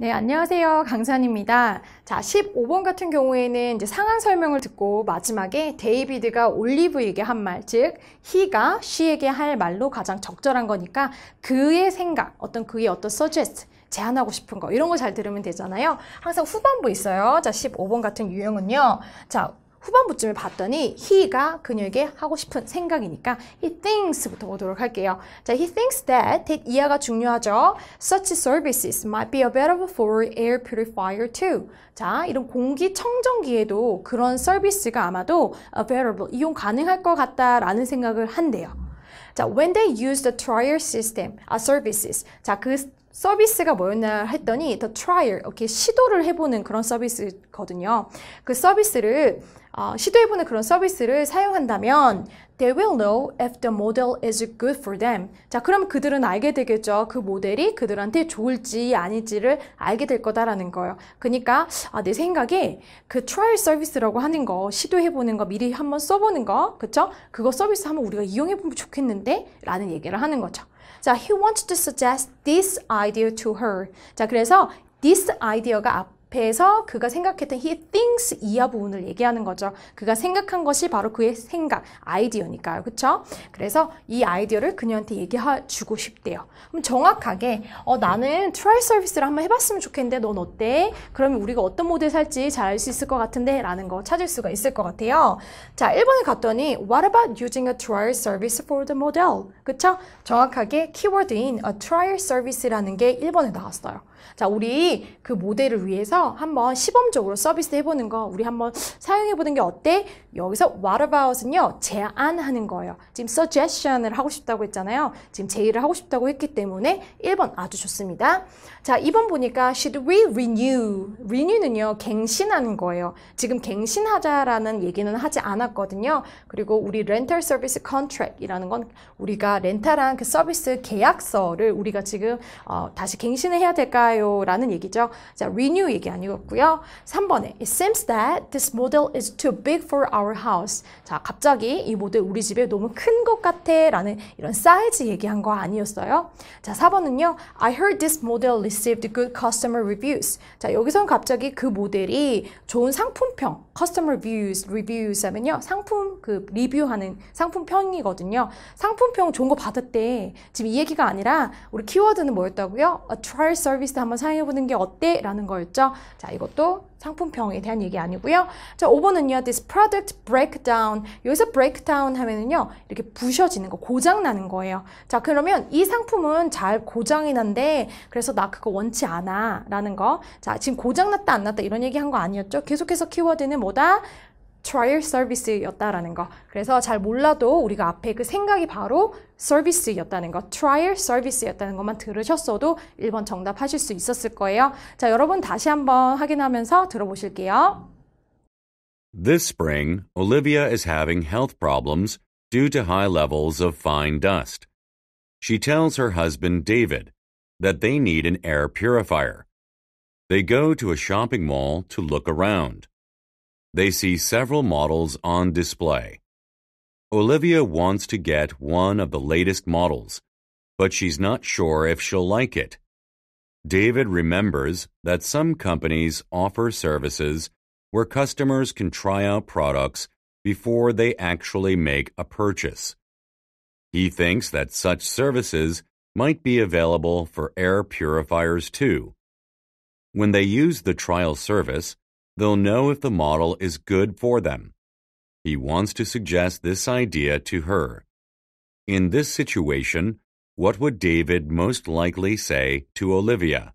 네, 안녕하세요. 강산입니다. 자, 15번 같은 경우에는 이제 상황 설명을 듣고 마지막에 데이비드가 올리브에게 한 말, 즉 h 가 s 에게할 말로 가장 적절한 거니까 그의 생각, 어떤 그의 어떤 서 u 스트 제안하고 싶은 거 이런 거 잘 들으면 되잖아요. 항상 후반부 있어요. 자, 15번 같은 유형은요. 자, 후반부쯤에 봤더니 he가 그녀에게 하고 싶은 생각이니까 he thinks부터 보도록 할게요. 자, he thinks that, that 이하가 중요하죠. Such services might be available for air purifier too. 자, 이런 공기 청정기에도 그런 서비스가 아마도 available, 이용 가능할 것 같다라는 생각을 한대요. 자, when they use the trial system, 아, services. 자, 그 서비스가 뭐였나 했더니 the trial, 이렇게 시도를 해보는 그런 서비스거든요. 그 서비스를 어, 시도해보는 그런 서비스를 사용한다면 They will know if the model is good for them. 자, 그럼 그들은 알게 되겠죠. 그 모델이 그들한테 좋을지 아닐지를 알게 될 거다라는 거예요. 그러니까 아, 내 생각에 그 트라이얼 서비스라고 하는 거 시도해보는 거 미리 한번 써보는 거 그쵸? 그거 서비스 한번 우리가 이용해보면 좋겠는데? 라는 얘기를 하는 거죠. 자, he wants to suggest this idea to her. 자, 그래서 this idea가 앞 앞에서 그가 생각했던 he thinks 이하 부분을 얘기하는 거죠. 그가 생각한 것이 바로 그의 생각, 아이디어니까요. 그렇죠? 그래서 이 아이디어를 그녀한테 얘기해주고 싶대요. 그럼 정확하게 어, 나는 트라이 서비스를 한번 해봤으면 좋겠는데 넌 어때? 그러면 우리가 어떤 모델 살지 잘 알 수 있을 것 같은데 라는 거 찾을 수가 있을 것 같아요. 자, 1번에 갔더니 What about using a trial service for the model? 그쵸? 정확하게 키워드인 a trial service라는 게 1번에 나왔어요. 자, 우리 그 모델을 위해서 한번 시범적으로 서비스 해보는 거 우리 한번 사용해보는 게 어때? 여기서 what about은요, 제안하는 거예요. 지금 suggestion을 하고 싶다고 했잖아요. 지금 제의를 하고 싶다고 했기 때문에 1번 아주 좋습니다. 자, 2번 보니까 should we renew? renew는요, 갱신하는 거예요. 지금 갱신하자라는 얘기는 하지 않았거든요. 그리고 우리 rental service c o n t r a c t 이라는건 우리가 렌탈한 그 서비스 계약서를 우리가 지금 어, 다시 갱신을 해야 될까 될까요? 라는 얘기죠. 자, renew 얘기 아니었고요. 3번에 It seems that this model is too big for our house. 자, 갑자기 이 모델 우리 집에 너무 큰 것 같아 라는 이런 사이즈 얘기한 거 아니었어요. 자, 4번은요. I heard this model received good customer reviews. 자, 여기선 갑자기 그 모델이 좋은 상품평, customer reviews, reviews 하면요. 상품 그 리뷰하는 상품평이거든요. 상품평 좋은 거 받았대. 지금 이 얘기가 아니라 우리 키워드는 뭐였다고요? A trial service 서비스 한번 사용해보는 게 어때? 라는 거였죠. 자, 이것도 상품평에 대한 얘기 아니고요. 자, 5번은요. This product breakdown. 여기서 breakdown 하면은요. 이렇게 부셔지는 거, 고장 나는 거예요. 자, 그러면 이 상품은 잘 고장이 난데 그래서 나 그거 원치 않아. 라는 거. 자, 지금 고장 났다 안 났다 이런 얘기 한 거 아니었죠? 계속해서 키워드는 뭐다? trial service였다라는 거. 그래서 잘 몰라도 우리가 앞에 그 생각이 바로 service였다는 거, trial service였다는 것만 들으셨어도 1번 정답하실 수 있었을 거예요. 자, 여러분 다시 한번 확인하면서 들어보실게요. This spring, Olivia is having health problems due to high levels of fine dust. She tells her husband David that they need an air purifier. They go to a shopping mall to look around. They see several models on display. Olivia wants to get one of the latest models, but she's not sure if she'll like it. David remembers that some companies offer services where customers can try out products before they actually make a purchase. He thinks that such services might be available for air purifiers too. When they use the trial service, they'll know if the model is good for them. He wants to suggest this idea to her. In this situation, what would David most likely say to Olivia?